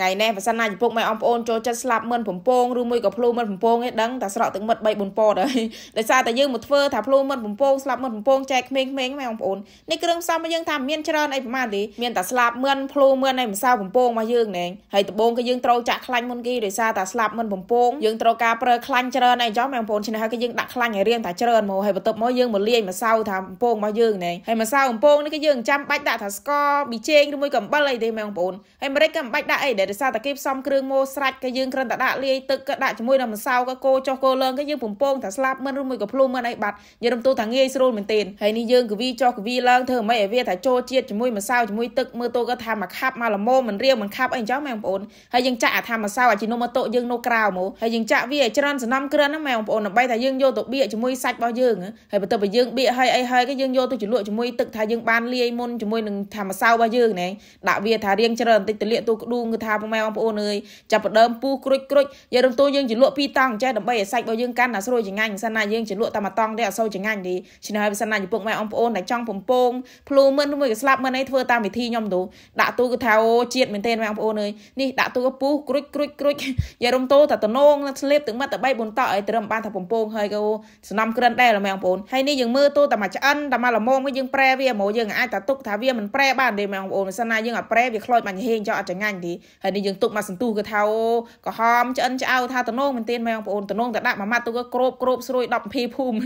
ថ្ងៃនេះបើសិនណាចំពុកម៉ែអងប្អូនចូលចិត្តស្លាប់មិនបំពងឬមួយក៏ភ្លូមិនបំពងឯងដឹងតែស្រក់ទឹកមិត្ត3 4ពតហើយដោយសារតែយើងមកធ្វើថាភ្លូមិនបំពងស្លាប់មិនបំពងចែកក្មេងៗម៉ែអងប្អូននេះគ្រឿងផ្សំរបស់យើងថាមានច្រើនអីប្រមាណទេមានតែស្លាប់មិនភ្លូមិនឯម្សៅបំពងរបស់យើងណែហើយដបងគឺយើងត្រូវចាក់ខ្លាញ់មុនគេដោយសារតែស្លាប់មិនបំពងយើងត្រូវការប្រើខ្លាញ់ច្រើនឯងចុះម៉ែអងប្អូនឆ្នេះហើយគឺយើងដាក់ខ្លាញ់ឲ្យរៀងតែច្រើនមកហើយបន្ទាប់មកយើងមកលាយម្សៅថាបំពងរបស់យើងណែហើយម្សៅបំពងនេះគឺយើងចាំបាច់ដាក់ថាស្ករប៊ីចេងឬមួយកំបិលអីទេម៉ែអងប្អូនហើយម្រេចក៏មិនបាច់ដាក់អីដែរដោយសារតែគេផ្សំគ្រឿងម៉ូស្រាច់ក៏យើងគ្រាន់តែដាក់លាយទឹកក៏ដាក់ជាមួយនឹងម្សៅក៏កូរចុះកូរឡើងក៏យើងពំពងតែស្លាប់មិនឬមួយក៏ភ្លុំមិនអីបាត់យើងរំទូលថាងាយស្រួលមែនទែនហើយនេះយើងកវីចុះកវីឡើងធ្វើម៉េចឲ្យវាថាចូលជាតិជាមួយម្សៅជាមួយទឹកមើលតូក៏ថាមកខាប់មកល្មមមិនរាវមិនខាប់អីអញ្ចឹងម៉ែបងប្អូនហើយយើងចាក់អាថាម្សៅអាជីណូម៉ូតូយើងនោះក្រៅមកហើយយើងចាក់វាឲ្យច្រើនសំណំគ្រឿនហ្នឹងម៉ែបងប្អូនដើម្បីថាយើងយកទៅបៀកជាមួយសាច់របស់យើងហើយបន្ទាប់ពីយើងបៀកហើយអីហើយក៏យើងយកទៅជ្រលក់ជាមួយទឹកថាយើងបានលាយមុនជាមួយនឹងថាម្សៅរបស់យើងណែដាក់វាថារៀងច្រើនបន្តិចទៅលាកទូក្ដួងគឺថាពុកម៉ែបងប្អូនអើយចាប់ដើមពុះគ្រុចគ្រុចយើងរំទូលយើងជលក់ពីតង់ចេះដើម្បីឲ្យសាច់របស់យើងកាន់តែស្រួយចង្អាញ់សិនណាយើងជលក់តែមួយតង់ទេអត់សូវចង្អាញ់ទេឆ្នៃហើយសិនណាពុកម៉ែបងប្អូនដែលចង់ពំពងភ្លូមិនមួយក៏ស្លាប់មិនអីធ្វើតាមវិធីខ្ញុំទៅដាក់ទូគឺថាអូជាតិមែនទេបងប្អូនអើយនេះដាក់ទូពុះគ្រុចគ្រុចគ្រុចយើងរំទូលតែតំណងស្លេបទឹកមាត់តែ3 4តក់ឲ្យត្រឹមបានថាពំពងហើយក៏សំណំក្រិនដែរបងប្អូនហើយនេះយើងមើលទូតែមួយឆ្អិនតែមួយល្មមយើងប្រែវាហ្មងយើងអាចតែទុកថាវាមិនប្រែបានទេបងប្អូនមិនសិនណាយើងអាចប្រែវាខ្លោចបាញ់ហេងចោលអត់ចង្អាញ់ទេហើយនេះយើងទុកមកសន្ទុះគឺថាអូក្រហមឆ្អិនឆ្អៅថាតំណងមែនទែនបងប្អូនតំណងតែដាក់មួយម៉ាត់ទុកក៏គ្របគ្របស្រួយ10ភីភូមិ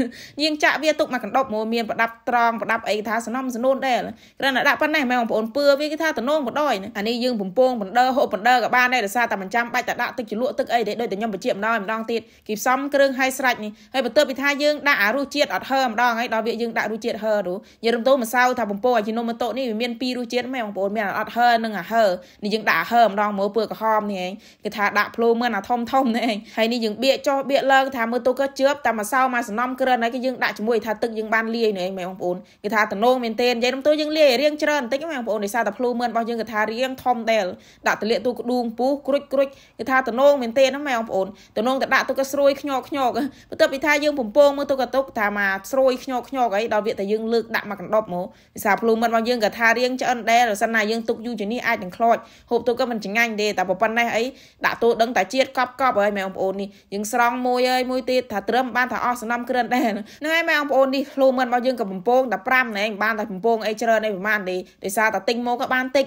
ញៀងចាក់វាទុកមកកណ្ដប់មកមានប្រដាប់ត្រង់ប្រដាប់អីថាសនំសនូនដែរគ្រាន់តែដាក់ប៉ុណ្ណេះបងប្អូនពឿវាគឺថាតំណងបដ ாய் អានេះយើងបំពងបណ្ដើហូបបណ្ដើក៏បានដែរដោយសារតែមិនចាំបាច់តែដាក់ទឹកជ្រលក់ទឹកអីទេដូចតែខ្ញុំបញ្ជាម្ដងម្ដងទៀតគេផ្សំគ្រឿងហើយស្រាច់នេះហើយបន្ទាប់ពីថាយើងដាក់អារសជាតិអត់ហឺម្ដងហើយដល់វាយើងដាក់រសជាតិហឺនោះយើងរំទោម្សៅថាបំពងអាជីណូម៉ូតូនេះវាមានពីររសជាតិមែនបងប្អូនមានអត់ហឺនិងអាហឺនេះយើងដាក់អាហឺម្ដងងមើលពើក្រហមនេះឯងគេថាដាក់ភ្លោមើលអាធំធំនេះឯងហើយនេះយើងបៀកចោះបៀកឡើងថាមើលទូកជឿបតែមកសៅមកសំណំក្រើនហើយគេយើងដាក់ជាមួយថាទឹកយើងបានលាយនេះឯងមែនបងប្អូនគេថាតំណងមែនទេនិយាយនំទូយើងលាយរៀងច្រើនបន្តិចមែនបងប្អូននេះសារតែភ្លោមើលរបស់យើងគេថារៀងធំដែលដាក់តលាកទូកដួងពុះគ្រុចគ្រុចគេថាតំណងមែនទេហ្នឹងមែនបងប្អូនតំណងតែដាក់ទូកស្រួយខ្ញោកខ្ញោកបន្ទាប់ពីថាយើងបំពងមើលទូកតុកថាមកស្រួយខ្ញោកខ្ញោកអីដល់វាតែយើងលើកដាក់មកកណ្ដប់មកវាសារភ្លោមើលរបស់យើងគេថារៀងឆ្អិនដែលបើសិនណាយើងទុកយូរជាងនេះអាចនឹងខ្លោចហូបទូកក៏មិនចញ៉ាញ់ទេតែប៉ុណ្ណេះអីដាក់ទូដឹងតែជាតិកប់កប់ហើយមែនបងប្អូននេះយើងស្រង់មួយហើយមួយទៀតថាត្រឹមបានថាអស់សំណំគ្រិនដែរហ្នឹងហើយមែនបងប្អូននេះធ្លូមិនរបស់យើងក៏បំពងតែ5ណែបានតែបំពងអីច្រើនអីប្រហែលទេដោយសារតែទិញមកក៏បានតិច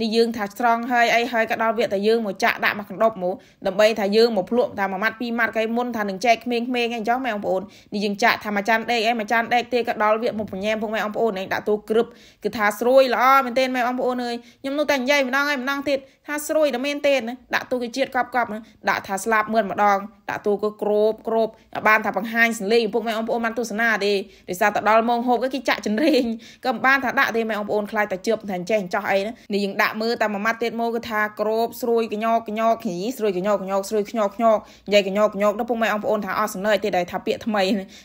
នេះយើងថាស្រង់ហើយអីហើយក៏ដល់វាតែយើងមកចាក់ដាក់មកកណ្ដប់មកដើម្បីថាយើងមកភ្លក់ថាមួយម៉ាត់ពីរម៉ាត់គេមុនថានឹងចែកក្មេងៗអីអញ្ចឹងមែនបងប្អូននេះយើងចាក់ថាមួយចានដេកអីមួយចានដេកទេក៏ដល់វាមកប្រញ៉ែមពួកមែនបងប្អូនឯងដាក់ទូក្រឹបគឺថាស្រួយល្អមែនទេមែនបងប្អូនអើយខ្ញុំនោះតែនិយាយម្ដងឯងម្ដងទៀតថាស្រួយតែមែនទេណាដាក់ទូកជាតិកប់កប់ហ្នឹងដាក់ថាស្លាប់មឿនម្ដងដាក់ទូក៏គ្របគ្របបាន ថាបង្ហាញសម្លេងពុកម៉ែអងប្អូនបានទស្សនាទេដោយសារតែដល់ម៉ោងហូបគេចាក់ចម្រេងក៏មិនបានថាដាក់ទេម៉ែអងប្អូនខ្លាចតែជើបថាចេះចោះអីណានេះយើងដាក់មើលតាមមួយម៉ាត់ទៀតមកគឺថាគ្របស្រួយកញោកញោកគ្រីស្រួយកញោកញោកស្រួយខ្ញោកខ្ញោកនិយាយកញោកញោកដល់ពុកម៉ែអងប្អូនថាអស់សំណើទេដែលថាពាក្យថ្មី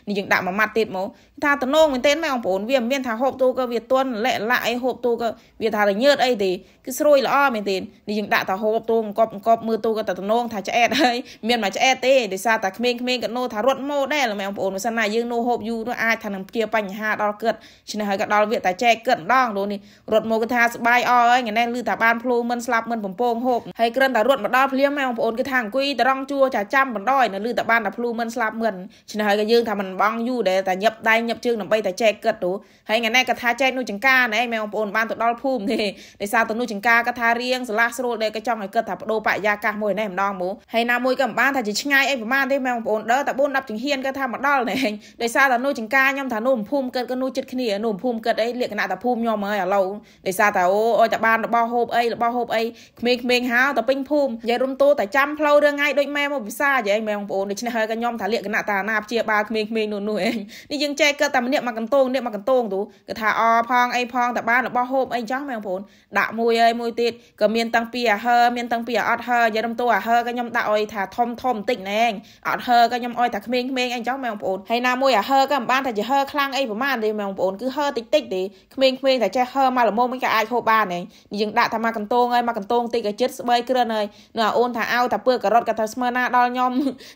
នេះយើងដាក់មួយម៉ាត់ទៀតមកថាតំណងមែនទេម៉ែអងប្អូនវាមិនមានថាហូបទូក៏វាទន់លិលាក់អីហូបទូក៏វាថារញើតអីទេគឺស្រួយល្អមែនទេនេះយើងដាក់តាហូបទូអង្គប់អង្គប់មើលទូក៏តែតំណងថាឆ្អែតហើយមានមកឆ្អែតទេដោយសារតែក្មេងៗក៏នោះថារត់ម៉ូដែលមែនបងប្អូនមិនសិនណាយើងនោះហូបយូរនោះអាចថានឹងជាបញ្ហាដល់គិតឆ្នេះហើយក៏ដល់វាតែចែកគិតម្ដងលោកនេះរត់មកគឺថាស្បាយអស់ហើយថ្ងៃនេះឮថាបានភ្លូមិនស្លាប់មិនបំពងហូបហើយគ្រាន់តែរត់មកដល់ភ្លាមម៉ែបងប្អូនគឺថាអង្គុយតរង់ជួចាចាំបណ្ដោយនៅឮតែបានតែភ្លូមិនស្លាប់មិនឆ្នេះហើយក៏យើងថាមិនបងយូរដែលតែញឹបដៃញឹបជើងដើម្បីតែចែកគិតទៅហើយថ្ងៃនេះក៏ថាចែកនោះចង្ការណែម៉ែបងប្អូនបានទៅដល់ភូមិទេដោយសារទៅនោះចង្ការក៏ថារៀងស្លាស់ស្រួលទេក៏ចង់ឲ្យគិតថាបដូរបរិយាកាសមួយនេះម្ដងមកហើយណាមួយក៏មិនបានថាជាឆ្ងាយអីប្រហែលទេបងប្អូនដើរតែ4 10ចង្ហៀនក៏ថាមកដល់ណែដោយសារតែនោះចង្ការខ្ញុំថានោះភូមិគិតក៏នោះចិត្តគ្នានោះភូមិគិតអីលក្ខណៈតែភូមិខ្ញុំហើយឥឡូវដោយសារតែអូអត់តែបានរបស់ហូបអីរបស់ហូបអីក្មេងក្មេងហៅតែពេញភូមិនិយាយរំទោតែចាំផ្លូវរឿងថ្ងៃដូចម៉ែមកពិសានិយាយម៉ែបងប្អូនដូច្នេះហើយក៏ខ្ញុំថាលក្ខណៈតាណាព្យាបាលក្មេងក្មេងនោះនោះឯងនេះយើងចែកកើតតែម្នាក់មកកន្ទោងអ្នកមកកន្ទោងទូគាត់ថាអផងអីផងតែបានរបស់ហូបអីចឹងម៉ែបងប្អូនដាក់មួយហើយមួយទៀតក៏មានតាំងពីអាហើមានទាំងពីអាអត់ហើនិយាយរំតួអាហើក៏ខ្ញុំដាក់អុយថាធំធំបន្តិចណែងអត់ហើក៏ខ្ញុំអុយថាក្មេងក្មេងអីចឹងមែនបងប្អូនហើយណាមួយអាហើក៏មិនបានថាជាហើខ្លាំងអីប្រមាណទេមែនបងប្អូនគឺហើតិចតិចទេក្មេងក្មេងតែចេះហើមកល្មមមិនក៏អាចហូបបានណែងយើងដាក់ថាមកកន្ទោងហើយមកកន្ទោងតិចក៏ចិត្តស្បីគ្រឿនហើយនៅអូនថាអោថាពើការ៉ុតក៏ថាស្មើណាដល់ខ្ញុំ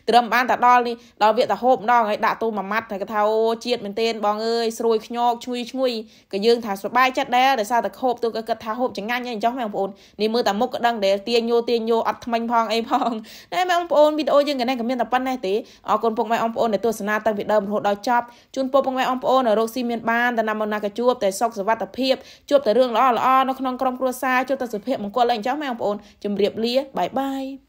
ត្រឹមបានតែដល់នេះដល់វាទៅហូបម្ដងហើយដាក់ទូមួយម៉ាត់ហើយក៏ថាអូជាតិមែនទេបងអើយស្រួយខ្ញោកឈ្ងុយឈ្ងុយក៏យើងថាសុបាយចិត្តដែរដោយសារតែខូបទូក៏គិតថាហូបចង្ងាញ់អីចឹងមែនបងប្អូននេះមើលតែមុខក៏ដឹងដែលទាញយោទាញយោអត់ថ្មិញផងអីផងណែបងប្អូនវីដេអូយើងកណេះក៏មានតែប៉ុណ្ណេះទេអរគុណពុកម៉ែបងប្អូនដែលទស្សនាតាំងពីដើមរហូតដល់ចប់ជូនពុកម៉ែបងប្អូនរកស៊ីមានបានដំណាំមុនណាក៏ជួបតែសុខសុវត្ថិភាពជួបតែរឿងល្អល្អនៅក្នុងក្រុមគ្រួសារជួបតែសុភមង្គលអីអញ្ចឹងម៉ែបងប្អូនជម្រាបលាបាយបាយ